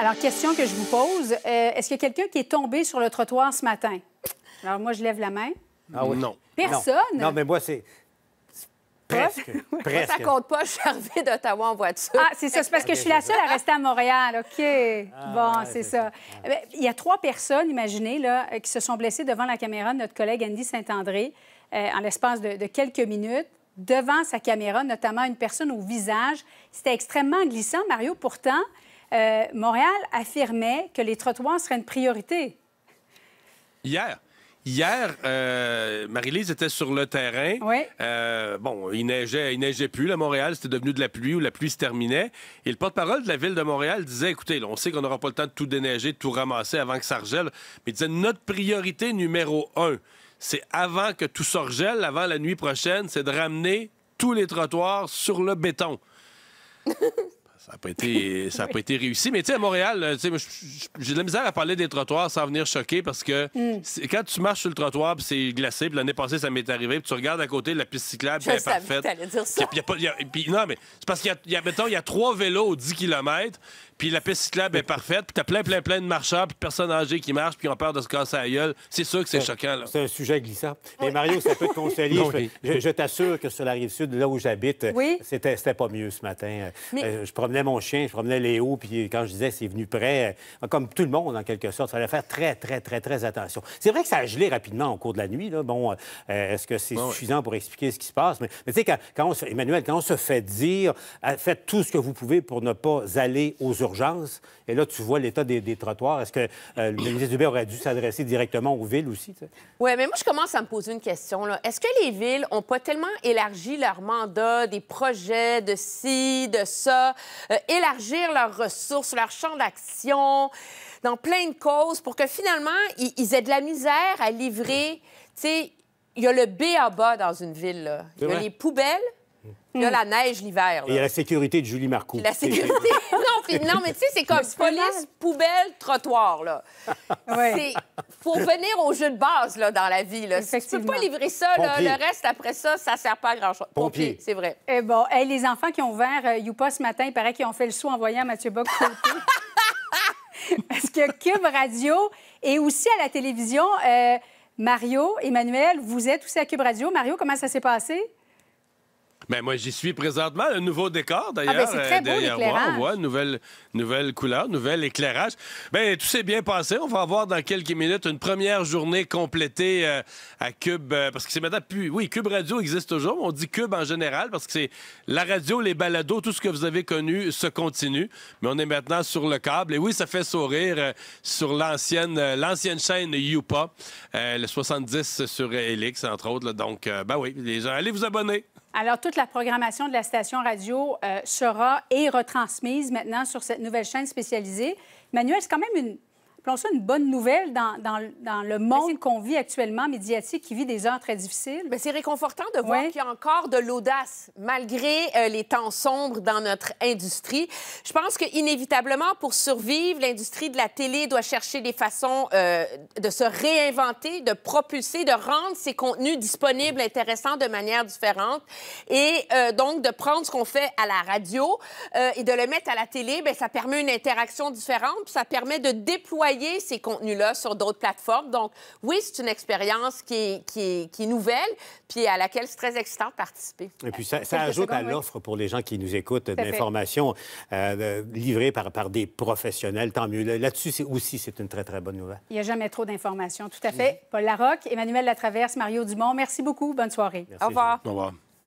Alors, question que je vous pose. Euh, est-ce qu'il y a quelqu'un qui est tombé sur le trottoir ce matin? Alors, moi, je lève la main. Ah oui? Non. Personne? Non, mais moi, c'est... Presque. Ça compte pas, je suis arrivée d'Ottawa en voiture. Ah, c'est ça. C'est parce que je suis la seule à rester à Montréal. OK. Ah, bon, c'est ça. Eh il y a trois personnes, imaginez, là, euh, qui se sont blessées devant la caméra de notre collègue Andy Saint-André euh, en l'espace de quelques minutes devant sa caméra, notamment une personne au visage. C'était extrêmement glissant, Mario. Pourtant, euh, Montréal affirmait que les trottoirs seraient une priorité. Hier. Hier, euh, Marie-Lise était sur le terrain. Euh, bon, il neigeait, il neigeait plus. Là, Montréal, c'était devenu de la pluie où la pluie se terminait. Et le porte-parole de la ville de Montréal disait écoutez, on sait qu'on n'aura pas le temps de tout déneiger, de tout ramasser avant que ça regèle. Mais il disait notre priorité numéro un, c'est avant que tout ça avant la nuit prochaine, c'est de ramener tous les trottoirs sur le béton. Ça n'a pas, été, réussi. Mais tu sais, à Montréal, euh, j'ai de la misère à parler des trottoirs sans venir choquer parce que mm. quand tu marches sur le trottoir puis c'est glacé, puis l'année passée, ça m'est arrivé, puis tu regardes à côté la piste cyclable, puis parfaite. non, mais c'est parce qu'il y, a, il y a trois vélos aux 10 km, puis la piste cyclable est parfaite, puis t'as plein, plein, plein de marcheurs, puis de personnes âgées qui marchent, puis ont peur de se casser la gueule. C'est sûr que c'est choquant. C'est un sujet glissant. Mais Mario, ça peut te conseiller. Je, t'assure que sur la rive sud, là où j'habite, c'était pas mieux ce matin. Euh, je promenais mon chien, je promenais Léo, puis quand je disais c'est venu près, euh, comme tout le monde en quelque sorte, il fallait faire très, très, très, très attention. C'est vrai que ça a gelé rapidement au cours de la nuit. Bon, euh, euh, est-ce que c'est suffisant pour expliquer ce qui se passe? Mais, tu sais, quand, on se... Emmanuel, quand on se fait dire, faites tout ce que vous pouvez pour ne pas aller aux urgences, et là, tu vois l'état des, trottoirs. Est-ce que le ministre Dubé aurait dû s'adresser directement aux villes aussi? Oui, mais moi, je commence à me poser une question. Est-ce que les villes n'ont pas tellement élargi leur mandat, des projets de ci, de ça, euh, élargir leurs ressources, leur champ d'action, dans plein de causes, pour que finalement, ils, aient de la misère à livrer. Tu sais, il y a le B à bas dans une ville. Il y a les poubelles, il y a la neige l'hiver. Et la sécurité de Julie Marcoux. La sécurité. non, mais tu sais, c'est comme police, poubelle, trottoir. Là. ouais. faut venir au jeu de base là, dans la vie. Là. Si tu peux pas livrer ça. le reste, après ça, ça sert pas à grand-chose. Pompier, c'est vrai. Et eh bon, et les enfants qui ont ouvert euh, Youpa ce matin, il paraît qu'ils ont fait le saut en voyant Mathieu Bock Parce que Cube Radio et aussi à la télévision, euh, Mario, Emmanuel, vous êtes aussi à Cube Radio. Mario, comment ça s'est passé? Ben moi, j'y suis présentement. Un nouveau décor, ah, ben, d'ailleurs. Ah c'est euh, très beau, On voit nouvelle, nouvelle couleur, nouvel éclairage. Ben, tout s'est bien passé. On va avoir dans quelques minutes une première journée complétée euh, à Cube. Euh, parce que c'est maintenant plus... Oui, Cube Radio existe toujours. On dit Cube en général parce que c'est la radio, les balados, tout ce que vous avez connu se continue. Mais on est maintenant sur le câble. Et oui, ça fait sourire sur l'ancienne l'ancienne chaîne Youpa, le 70 sur Helix, entre autres. Donc, ben oui, les gens, allez vous abonner. Alors, toute la programmation de la station radio euh, sera et retransmise maintenant sur cette nouvelle chaîne spécialisée. Manuel, c'est quand même une Plonge une bonne nouvelle dans, dans, dans le monde qu'on vit actuellement médiatique, qui vit des heures très difficiles. Mais c'est réconfortant de voir qu'il y a encore de l'audace, malgré euh, les temps sombres dans notre industrie. Je pense que inévitablement, pour survivre, l'industrie de la télé doit chercher des façons euh, de se réinventer, de propulser, de rendre ses contenus disponibles, intéressants de manière différente, et euh, donc de prendre ce qu'on fait à la radio et de le mettre à la télé. Bien, ça permet une interaction différente, ça permet de déployer ces contenus-là sur d'autres plateformes. Donc, oui, c'est une expérience qui est, qui, qui est, nouvelle, puis à laquelle c'est très excitant de participer. Et puis, ça, ajoute à l'offre pour les gens qui nous écoutent d'informations euh, livrées par, par des professionnels. Tant mieux. Là-dessus aussi, c'est une très, très bonne nouvelle. Il n'y a jamais trop d'informations. Tout à mm. fait. Paul Larocque, Emmanuel Latraverse, Mario Dumont, merci beaucoup. Bonne soirée. Au revoir. Au revoir.